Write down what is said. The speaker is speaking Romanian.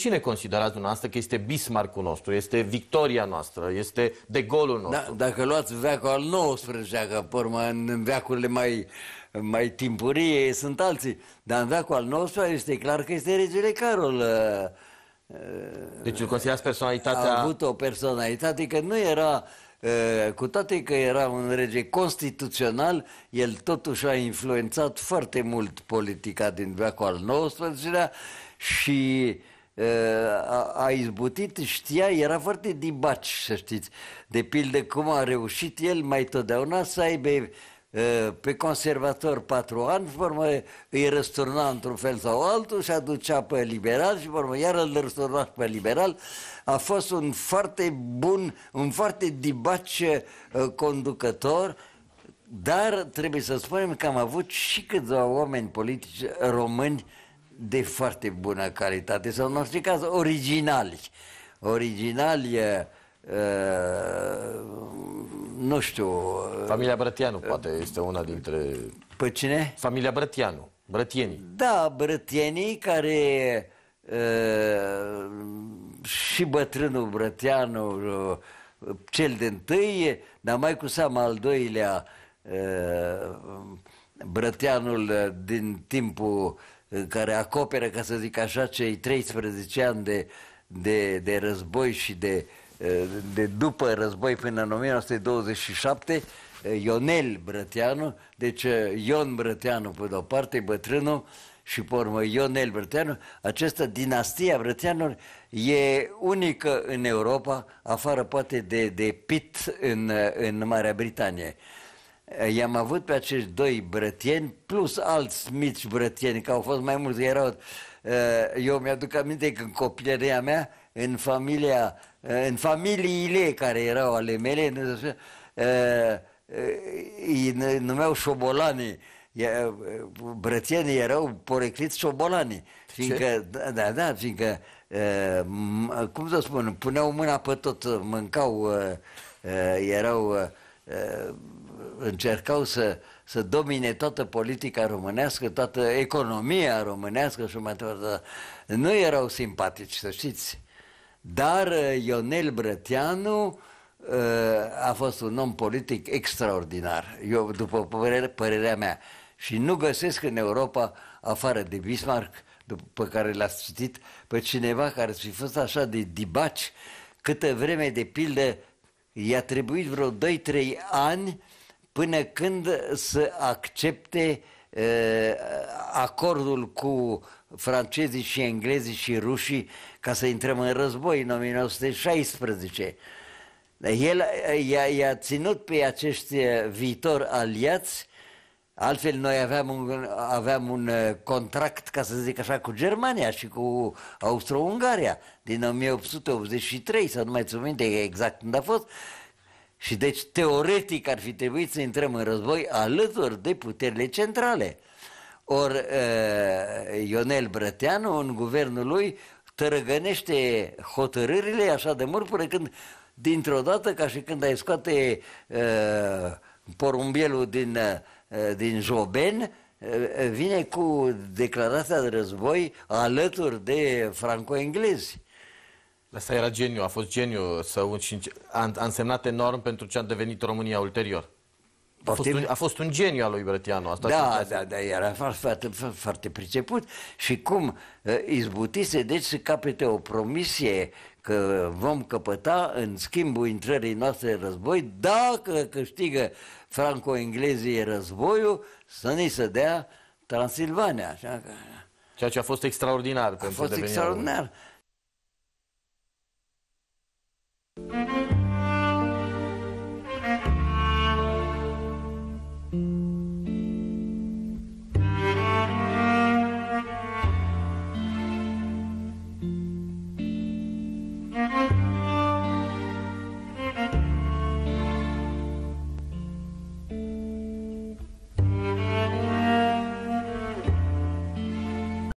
Cine considerați dumneavoastră că este Bismarckul nostru, este victoria noastră, este de golul da, nostru? Da, dacă luați veacul al 19 lea că urmă în veacurile mai, mai timpurie sunt alții, dar în veacul al XIX-lea este clar că este regele Carol. Uh, uh, deci îl considerați personalitatea... A avut o personalitate că nu era... Uh, cu toate că era un rege constituțional, el totuși a influențat foarte mult politica din veacul al XIX-lea și Eh, a, izbutit, știa, era foarte dibaci, să știți. De pildă cum a reușit el mai totdeauna să aibă eh, pe conservator patru ani, și urmă îi răsturna într-un fel sau altul și aducea pe liberal și urmă iar îl răsturna pe liberal. A fost un foarte bun, un foarte dibace eh, conducător, dar trebuie să spunem că am avut și câțiva oameni politici români de foarte bună calitate, sau în orice caz originali. Originali, uh, nu știu... Familia Brătianu, poate, este una dintre... Pe cine? Familia Brătianu, brătienii. Da, brătienii care... Uh, și bătrânul Brătianu, uh, cel de întâi, dar mai cu seama al doilea, uh, Brăteanul din timpul Eh, care acoperă, ca să zic așa, cei 13 ani de, de, de război și de, eh, de după război până în 1927, eh, Ionel Brăteanu, deci Ion Brăteanu pe de-o parte, bătrânul, și pe urmă Ionel Brăteanu, această dinastia Brăteanului e unică în Europa, afară poate de, de Pitt în, în Marea Britanie i-am avut pe acești doi brătieni, plus alți mici brătieni, că au fost mai mulți, erau... Uh, eu mi-aduc aminte că în copilăria mea, în familia, uh, în familiile care erau ale mele, uh, îi numeau șobolanii, brătienii erau porecliți șobolanii, fiindcă, Ce? Da, da, da, fiindcă, cum să spun, puneau mâna pe tot, mâncau, erau Uh, încercau să, să domine toată politica românească, toată economia românească și mai departe. Nu erau simpatici, să știți. Dar uh, Ionel Brătianu uh, a fost un om politic extraordinar, eu, după părerea mea. Și nu găsesc în Europa, afară de Bismarck, după care l-ați citit, pe cineva care ar fi fost așa de dibaci, câtă vreme, de pildă, i-a trebuit vreo 2-3 ani până când să accepte uh, acordul cu francezii și englezii și rușii ca să intrăm în război în 1916. El uh, i-a, ținut pe acești uh, viitori aliați Altfel, noi aveam un, aveam un uh, contract, ca să zic așa, cu Germania și cu Austro-Ungaria din 1883, să nu mai țin minte exact când a fost. Și deci, teoretic, ar fi trebuit să intrăm în război alături de puterile centrale. Or, uh, Ionel Brăteanu, în guvernul lui, tărăgănește hotărârile așa de mult până când, dintr-o dată, ca și când ai scoate uh, porumbielul din uh, Eh, din Joben eh, eh, vine cu declarația de război alături de franco-englezi. Asta era geniu, a fost geniu să a însemnat enorm pentru ce a devenit România ulterior. A fost, un, a fost un geniu al lui Brătianu. Asta da, da, da, era foarte, foarte priceput și cum ă, izbutise deci să capete o promisie că vom căpăta în schimbul intrării noastre în război, dacă câștigă franco-englezii războiul, să ni se dea Transilvania. Ceea ce a fost extraordinar. A fost extraordinar. România.